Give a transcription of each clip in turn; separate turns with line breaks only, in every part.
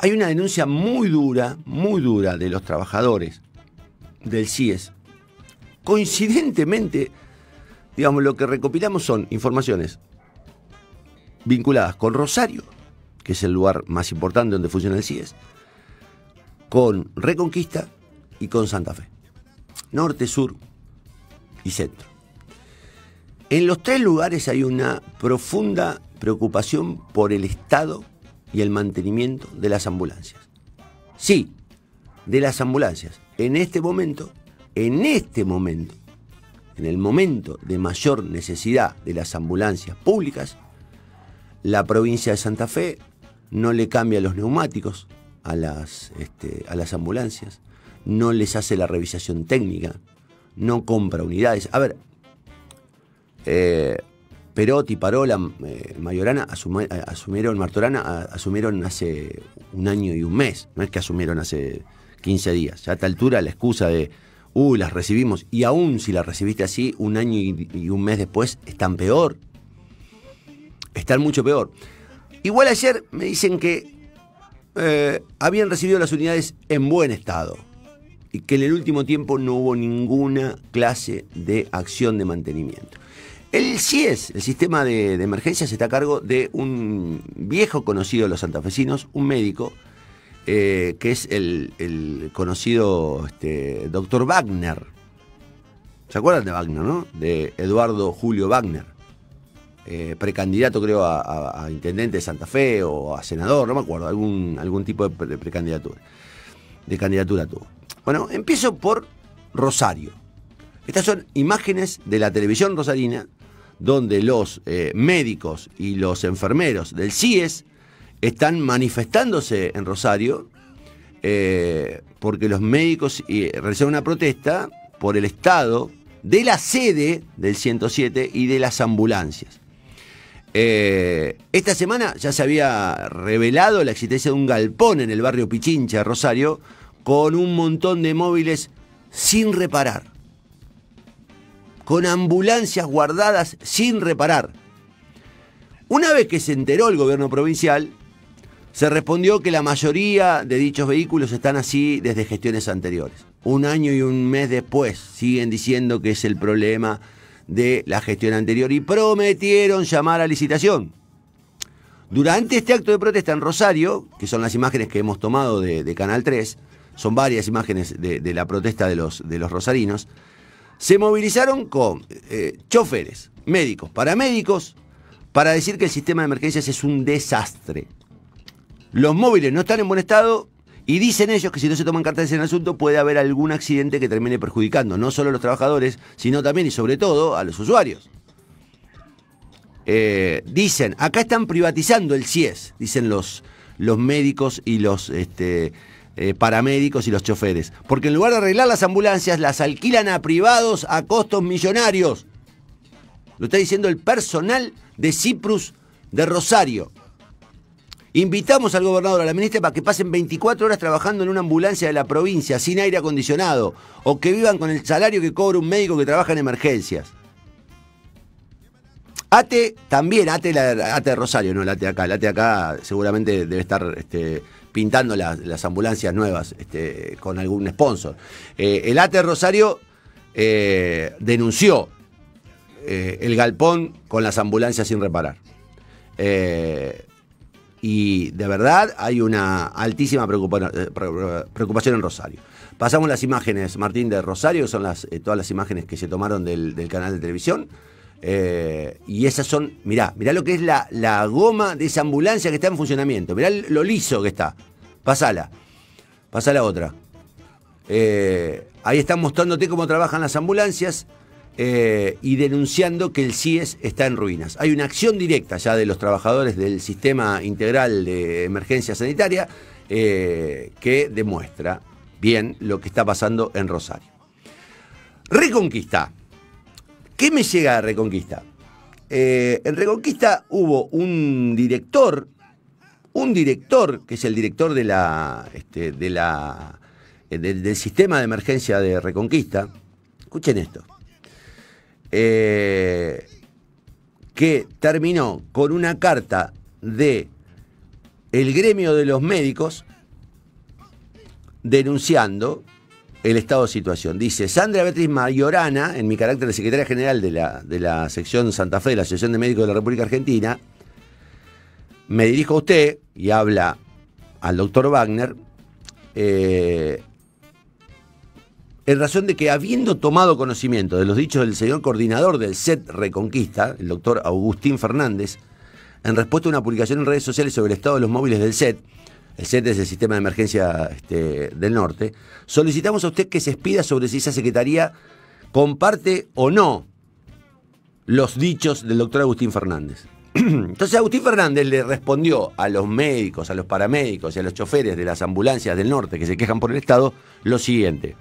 Hay una denuncia muy dura, muy dura de los trabajadores del CIES. Coincidentemente, digamos, lo que recopilamos son informaciones vinculadas con Rosario, que es el lugar más importante donde funciona el CIES, con Reconquista y con Santa Fe. Norte, sur y centro. En los tres lugares hay una profunda preocupación por el estado y el mantenimiento de las ambulancias. Sí, de las ambulancias. En este momento, en este momento, en el momento de mayor necesidad de las ambulancias públicas, la provincia de Santa Fe no le cambia los neumáticos a las, este, a las ambulancias, no les hace la revisación técnica, no compra unidades. A ver, eh, Perotti, Parola, eh, Mayorana eh, asumieron, Martorana asumieron hace un año y un mes, no es que asumieron hace 15 días. a esta altura la excusa de, uy, uh, las recibimos, y aún si las recibiste así, un año y, un mes después, están peor. Están mucho peor. Igual ayer me dicen que eh, habían recibido las unidades en buen estado y que en el último tiempo no hubo ninguna clase de acción de mantenimiento. El CIES, el sistema de, emergencias, está a cargo de un viejo conocido de los santafesinos, un médico, eh, que es el, conocido este, doctor Wagner. ¿Se acuerdan de Wagner, no? De Eduardo Julio Wagner. Eh, precandidato, creo, a, intendente de Santa Fe o a senador, no me acuerdo, algún, algún tipo de precandidatura. De candidatura tuvo. Bueno, empiezo por Rosario. Estas son imágenes de la televisión rosarina donde los eh, médicos y los enfermeros del CIES están manifestándose en Rosario eh, porque los médicos eh, reciben una protesta por el estado de la sede del 107 y de las ambulancias. esta semana ya se había revelado la existencia de un galpón en el barrio Pichincha, Rosario, con un montón de móviles sin reparar con ambulancias guardadas sin reparar. Una vez que se enteró el gobierno provincial, se respondió que la mayoría de dichos vehículos están así desde gestiones anteriores. Un año y un mes después siguen diciendo que es el problema de la gestión anterior y prometieron llamar a licitación. Durante este acto de protesta en Rosario, que son las imágenes que hemos tomado de, Canal 3, son varias imágenes de, la protesta de los rosarinos, se movilizaron con eh, choferes, médicos, paramédicos, para decir que el sistema de emergencias es un desastre. Los móviles no están en buen estado y dicen ellos que si no se toman cartas en el asunto puede haber algún accidente que termine perjudicando no solo a los trabajadores, sino también y sobre todo a los usuarios. Eh, dicen, acá están privatizando el CIES, dicen los, los médicos y los este, eh, paramédicos y los choferes. Porque en lugar de arreglar las ambulancias, las alquilan a privados a costos millonarios. Lo está diciendo el personal de Ciprus de Rosario. Invitamos al gobernador, a la ministra, para que pasen 24 horas trabajando en una ambulancia de la provincia sin aire acondicionado o que vivan con el salario que cobra un médico que trabaja en emergencias. Ate también, Ate, de Rosario, no la Ate acá. La Ate acá seguramente debe estar este, pintando las ambulancias nuevas este, con algún sponsor. Eh, el Ate Rosario eh, denunció eh, el galpón con las ambulancias sin reparar. y de verdad hay una altísima preocupación en Rosario. Pasamos las imágenes, Martín, de Rosario, son las, todas las imágenes que se tomaron del canal de televisión. Eh, y esas son, mirá, mirá lo que es la, la, goma de esa ambulancia que está en funcionamiento. Mirá lo liso que está. Pasala. Pasa la otra. Eh, ahí están mostrándote cómo trabajan las ambulancias eh, y denunciando que el CIES está en ruinas. Hay una acción directa ya de los trabajadores del Sistema Integral de Emergencia Sanitaria que demuestra bien lo que está pasando en Rosario. Reconquista. ¿Qué me llega a Reconquista? Eh, en Reconquista hubo un director, un director que es el director de la, este, de la, eh, del sistema de emergencia de Reconquista. Escuchen esto. Eh, que terminó con una carta de el gremio de los médicos denunciando el estado de situación. Dice, Sandra Beatriz Mayorana, en mi carácter de secretaria general de la, de la sección Santa Fe de la Asociación de Médicos de la República Argentina, me dirijo a usted y habla al doctor Wagner, eh, en razón de que habiendo tomado conocimiento de los dichos del señor coordinador del SET Reconquista, el doctor Agustín Fernández, en respuesta a una publicación en redes sociales sobre el estado de los móviles del SET, el eh, SET es el Sistema de Emergencia este, del Norte, solicitamos a usted que se expida sobre si esa secretaría comparte o no los dichos del doctor Agustín Fernández. Entonces Agustín Fernández le respondió a los médicos, a los paramédicos y a los choferes de las ambulancias del norte que se quejan por el Estado lo siguiente.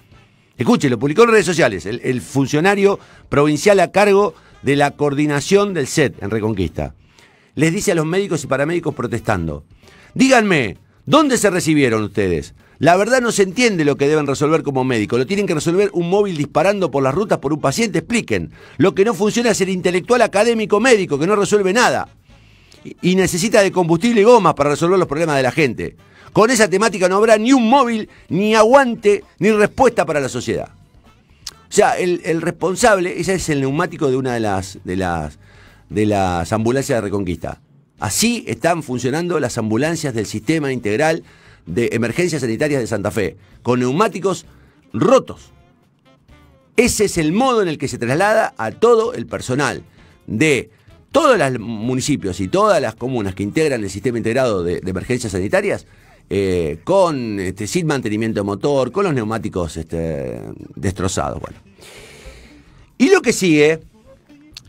Escuche, lo publicó en redes sociales el, funcionario provincial a cargo de la coordinación del SET en Reconquista. Les dice a los médicos y paramédicos protestando, díganme, ¿Dónde se recibieron ustedes? La verdad no se entiende lo que deben resolver como médico. Lo tienen que resolver un móvil disparando por las rutas por un paciente. Expliquen. Lo que no funciona es el intelectual académico médico que no resuelve nada. Y necesita de combustible y gomas para resolver los problemas de la gente. Con esa temática no habrá ni un móvil, ni aguante, ni respuesta para la sociedad. O sea, el, responsable, ese es el neumático de una de las, de las, de las ambulancias de Reconquista. Así están funcionando las ambulancias del sistema integral de emergencias sanitarias de Santa Fe, con neumáticos rotos. Ese es el modo en el que se traslada a todo el personal de todos los municipios y todas las comunas que integran el sistema integrado de, emergencias sanitarias, eh, con este, sin mantenimiento de motor, con los neumáticos este, destrozados. Bueno. Y lo que sigue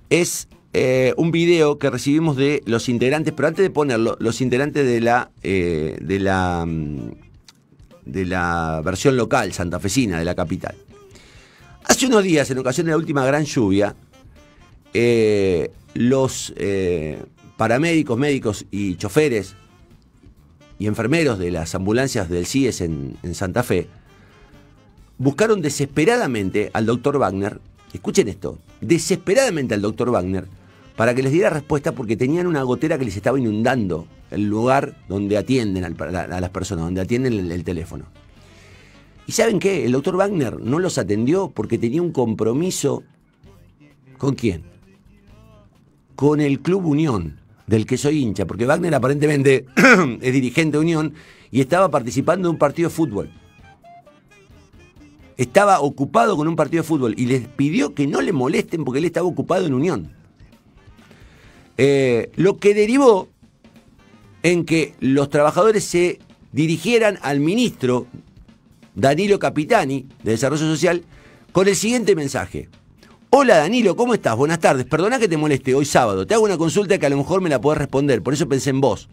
es eh, un video que recibimos de los integrantes, pero antes de ponerlo, los integrantes de la, eh, de la, mm, de la versión local, santafecina de la capital. Hace unos días, en ocasión de la última gran lluvia, eh, los paramédicos, médicos y choferes y enfermeros de las ambulancias del CIES en, en Santa Fe buscaron desesperadamente al doctor Wagner, escuchen esto, desesperadamente al doctor Wagner, para que les diera respuesta porque tenían una gotera que les estaba inundando el lugar donde atienden a las personas, donde atienden el, teléfono. ¿Y saben qué? El doctor Wagner no los atendió porque tenía un compromiso con quién? Con el Club Unión, del que soy hincha, porque Wagner aparentemente es dirigente de Unión y estaba participando en un partido de fútbol. Estaba ocupado con un partido de fútbol y les pidió que no le molesten porque él estaba ocupado en Unión. Eh, lo que derivó en que los trabajadores se dirigieran al ministro Danilo Capitani de Desarrollo Social con el siguiente mensaje. Hola Danilo, ¿cómo estás? Buenas tardes. Perdona que te moleste hoy sábado. Te hago una consulta que a lo mejor me la puedes responder, por eso pensé en vos.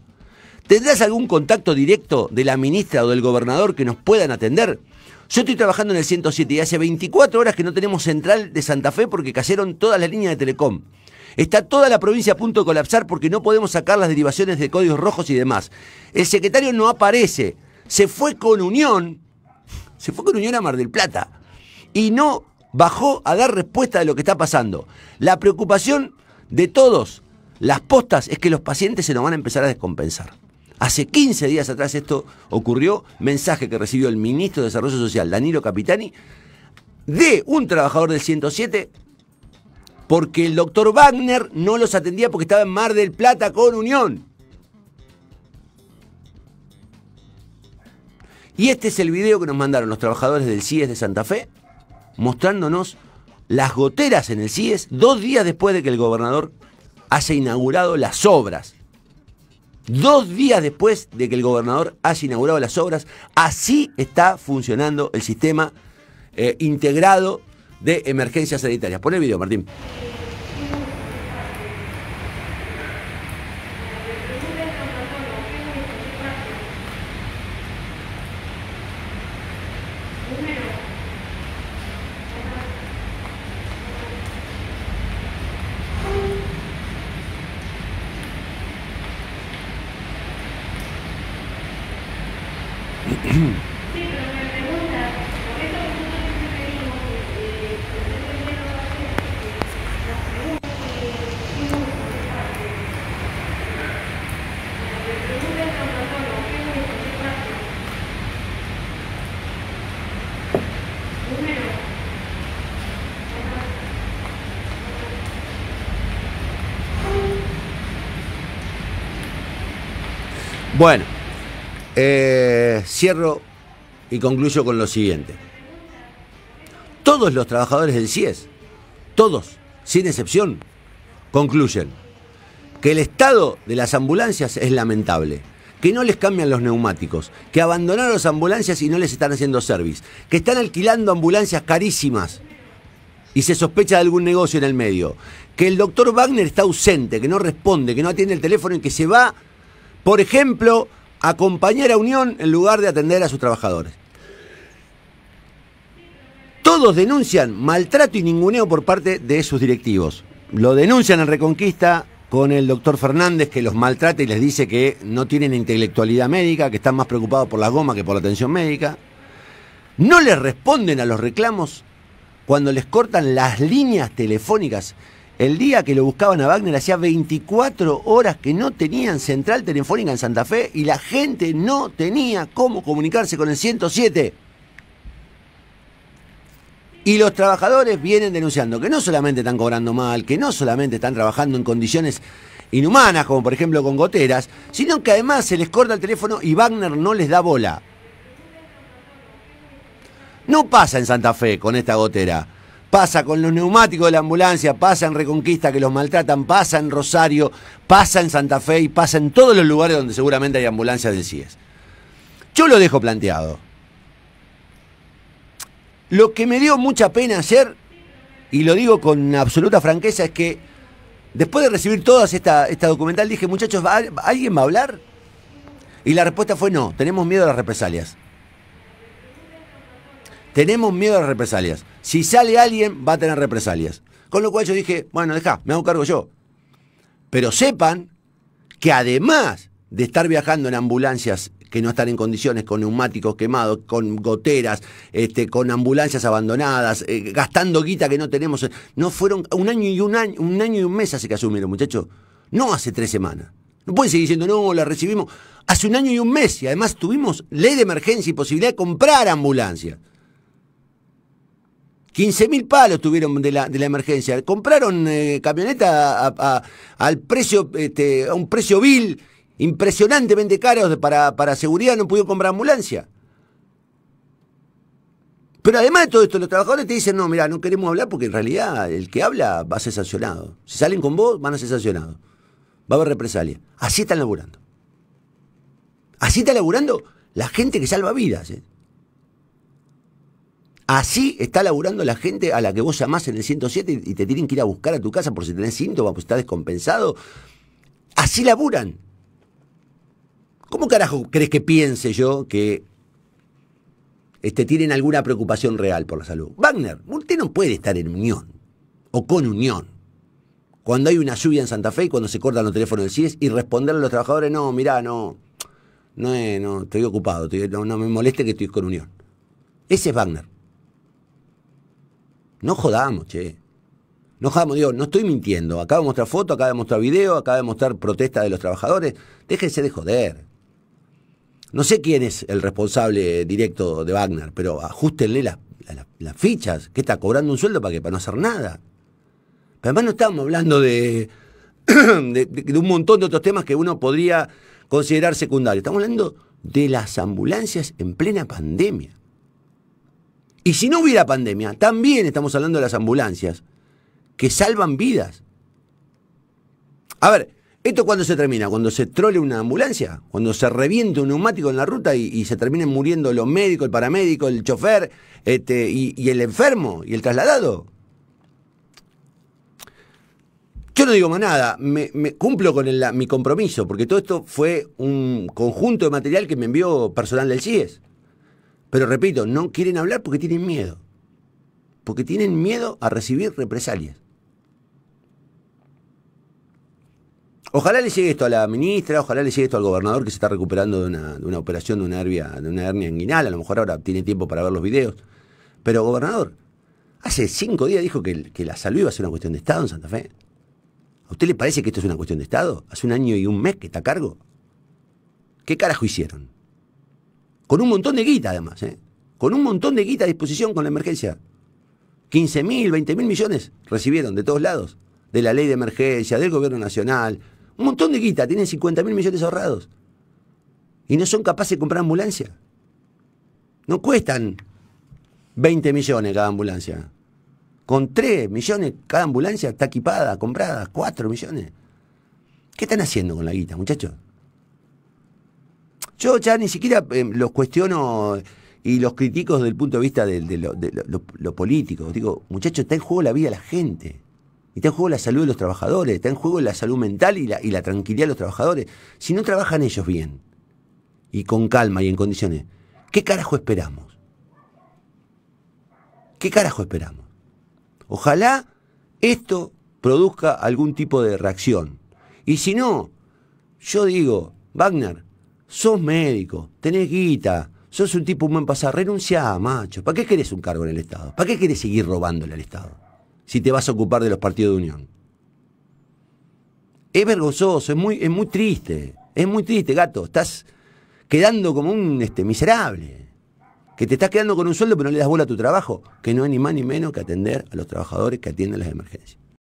¿Tendrás algún contacto directo de la ministra o del gobernador que nos puedan atender? Yo estoy trabajando en el 107 y hace 24 horas que no tenemos central de Santa Fe porque cayeron todas las líneas de Telecom. Está toda la provincia a punto de colapsar porque no podemos sacar las derivaciones de códigos rojos y demás. El secretario no aparece. Se fue con Unión. Se fue con Unión a Mar del Plata. Y no bajó a dar respuesta de lo que está pasando. La preocupación de todos, las postas, es que los pacientes se nos van a empezar a descompensar. Hace 15 días atrás esto ocurrió, mensaje que recibió el ministro de Desarrollo Social, Danilo Capitani, de un trabajador del 107 porque el doctor Wagner no los atendía porque estaba en Mar del Plata con Unión. Y este es el video que nos mandaron los trabajadores del CIES de Santa Fe, mostrándonos las goteras en el CIES dos días después de que el gobernador haya inaugurado las obras. Dos días después de que el gobernador haya inaugurado las obras, así está funcionando el sistema eh, integrado de emergencias sanitarias. Pon el video, Martín. Bueno, eh, cierro y concluyo con lo siguiente. Todos los trabajadores del CIES, todos, sin excepción, concluyen que el estado de las ambulancias es lamentable, que no les cambian los neumáticos, que abandonaron las ambulancias y no les están haciendo service, que están alquilando ambulancias carísimas y se sospecha de algún negocio en el medio, que el doctor Wagner está ausente, que no responde, que no atiende el teléfono y que se va por ejemplo, acompañar a Unión en lugar de atender a sus trabajadores. Todos denuncian maltrato y ninguneo por parte de sus directivos. Lo denuncian en Reconquista con el doctor Fernández que los maltrata y les dice que no tienen intelectualidad médica, que están más preocupados por la goma que por la atención médica. No les responden a los reclamos cuando les cortan las líneas telefónicas el día que lo buscaban a Wagner hacía 24 horas que no tenían central telefónica en Santa Fe y la gente no tenía cómo comunicarse con el 107. Y los trabajadores vienen denunciando que no solamente están cobrando mal, que no solamente están trabajando en condiciones inhumanas, como por ejemplo con goteras, sino que además se les corta el teléfono y Wagner no les da bola. No pasa en Santa Fe con esta gotera pasa con los neumáticos de la ambulancia, pasa en Reconquista que los maltratan, pasa en Rosario, pasa en Santa Fe y pasa en todos los lugares donde seguramente hay ambulancias del CIES. Yo lo dejo planteado. Lo que me dio mucha pena ayer, y lo digo con absoluta franqueza, es que después de recibir toda esta, esta documental dije, muchachos, ¿alguien va a hablar? Y la respuesta fue no, tenemos miedo a las represalias. Tenemos miedo a represalias. Si sale alguien, va a tener represalias. Con lo cual yo dije, bueno, deja, me hago cargo yo. Pero sepan que además de estar viajando en ambulancias que no están en condiciones, con neumáticos quemados, con goteras, este, con ambulancias abandonadas, eh, gastando guita que no tenemos. Eh, no fueron un año y un año, un año y un mes hace que asumieron, muchachos. No hace tres semanas. No pueden seguir diciendo, no, la recibimos. Hace un año y un mes y además tuvimos ley de emergencia y posibilidad de comprar ambulancias. 15.000 palos tuvieron de la, de la emergencia. Compraron eh, camioneta a, al precio, este, a un precio vil, impresionantemente caro para, seguridad, no pudieron comprar ambulancia. Pero además de todo esto, los trabajadores te dicen, no, mira, no queremos hablar porque en realidad el que habla va a ser sancionado. Si salen con vos, van a ser sancionados. Va a haber represalia. Así están laburando. Así está laburando la gente que salva vidas. ¿eh? Así está laburando la gente a la que vos llamás en el 107 y te tienen que ir a buscar a tu casa por si tenés síntomas, si estás descompensado. Así laburan. ¿Cómo carajo crees que piense yo que este, tienen alguna preocupación real por la salud? Wagner, usted no puede estar en unión o con unión. Cuando hay una lluvia en Santa Fe y cuando se cortan los teléfonos del CIES y responderle a los trabajadores, no, mirá, no, no, no estoy ocupado, no me moleste que estoy con unión. Ese es Wagner. No jodamos, che. No jodamos, digo, no estoy mintiendo. Acaba de mostrar foto, acaba de mostrar video, acaba de mostrar protesta de los trabajadores. Déjense de joder. No sé quién es el responsable directo de Wagner, pero ajustenle las, fichas. ¿Qué está cobrando un sueldo para que para no hacer nada? Pero además no estamos hablando de un montón de otros temas que uno podría considerar secundarios. Estamos hablando de las ambulancias en plena pandemia. Y si no hubiera pandemia, también estamos hablando de las ambulancias, que salvan vidas. A ver, ¿esto cuándo se termina? ¿Cuando se trole una ambulancia? ¿Cuando se reviente un neumático en la ruta y, se terminen muriendo los médicos, el paramédico, el chofer este, y, el enfermo y el trasladado? Yo no digo más nada, me, cumplo con mi compromiso, porque todo esto fue un conjunto de material que me envió personal del CIES. Pero repito, no quieren hablar porque tienen miedo. Porque tienen miedo a recibir represalias. Ojalá le llegue esto a la ministra, ojalá le llegue esto al gobernador que se está recuperando de una, operación de una, hernia, de una hernia inguinal. A lo mejor ahora tiene tiempo para ver los videos. Pero gobernador, hace cinco días dijo que, que la salud iba a ser una cuestión de Estado en Santa Fe. ¿A usted le parece que esto es una cuestión de Estado? Hace un año y un mes que está a cargo. ¿Qué carajo hicieron? Con un montón de guita, además, ¿eh? Con un montón de guita a disposición con la emergencia. 15 mil, 20 mil millones recibieron de todos lados. De la ley de emergencia, del gobierno nacional. Un montón de guita, tienen 50 mil millones ahorrados. Y no son capaces de comprar ambulancia. No cuestan 20 millones cada ambulancia. Con 3 millones cada ambulancia está equipada, comprada, 4 millones. ¿Qué están haciendo con la guita, muchachos? Yo ya ni siquiera em, los cuestiono y los critico desde el punto de vista de, los lo, Digo, muchachos, está en juego la vida de la gente. Está en juego la salud de los trabajadores, está en juego la salud mental y la, y la tranquilidad de los trabajadores. Si no trabajan ellos bien, y con calma y en condiciones, ¿qué carajo esperamos? ¿Qué carajo esperamos? Ojalá esto produzca algún tipo de reacción. Y si no, yo digo, Wagner, sos médico, tenés guita, sos un tipo un buen pasar, renunciá, macho. ¿Para qué querés un cargo en el Estado? ¿Para qué querés seguir robándole al Estado? Si te vas a ocupar de los partidos de unión. Es vergonzoso, es muy, es muy triste. Es muy triste, gato. Estás quedando como un este, miserable. Que te estás quedando con un sueldo pero no le das bola a tu trabajo. Que no es ni más ni menos que atender a los trabajadores que atienden las emergencias.